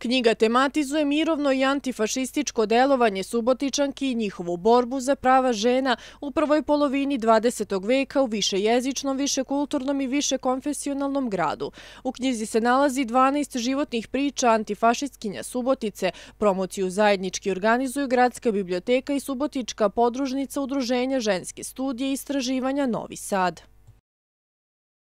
Knjiga tematizuje mirovno i antifašističko delovanje subotičanki i njihovu borbu za prava žena u prvoj polovini 20. veka u višejezičnom, višekulturnom i višekonfesionalnom gradu. U knjizi se nalazi 12 životnih priča antifašistkinja Subotice. Promociju zajednički organizuju Gradska biblioteka i Subotička podružnica Udruženja ženske studije i istraživanja Novi Sad.